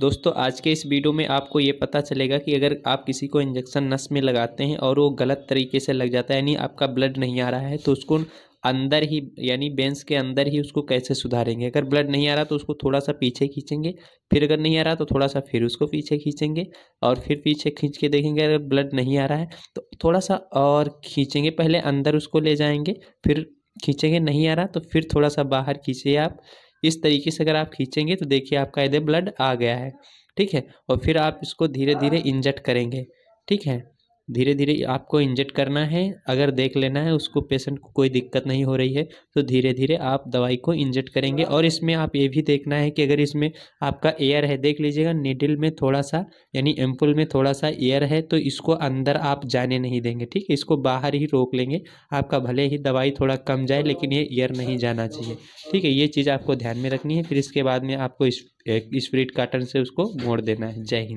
दोस्तों आज के इस वीडियो में आपको ये पता चलेगा कि अगर आप किसी को इंजेक्शन नस में लगाते हैं और वो गलत तरीके से लग जाता है यानी आपका ब्लड नहीं आ रहा है तो उसको अंदर ही यानी बेंस के अंदर ही उसको कैसे सुधारेंगे अगर ब्लड नहीं आ रहा तो उसको थोड़ा सा पीछे खींचेंगे फिर अगर नहीं आ रहा तो थोड़ा सा फिर उसको पीछे खींचेंगे और फिर पीछे खींच के देखेंगे अगर ब्लड नहीं आ रहा है तो थोड़ा सा और खींचेंगे पहले अंदर उसको ले जाएंगे फिर खींचेंगे नहीं आ रहा तो फिर थोड़ा सा बाहर खींचिए आप इस तरीके से अगर आप खींचेंगे तो देखिए आपका इधर ब्लड आ गया है ठीक है और फिर आप इसको धीरे धीरे इंजेक्ट करेंगे ठीक है धीरे धीरे आपको इंजेक्ट करना है अगर देख लेना है उसको पेशेंट को कोई दिक्कत नहीं हो रही है तो धीरे धीरे आप दवाई को इंजेक्ट करेंगे और इसमें आप ये भी देखना है कि अगर इसमें आपका एयर है देख लीजिएगा निडिल में थोड़ा सा यानी एम्पुल में थोड़ा सा एयर है तो इसको अंदर आप जाने नहीं देंगे ठीक है इसको बाहर ही रोक लेंगे आपका भले ही दवाई थोड़ा कम जाए लेकिन ये एयर नहीं जाना चाहिए ठीक है ये चीज़ आपको ध्यान में रखनी है फिर इसके बाद में आपको इस स्प्रिट काटन से उसको मोड़ देना है जय हिंद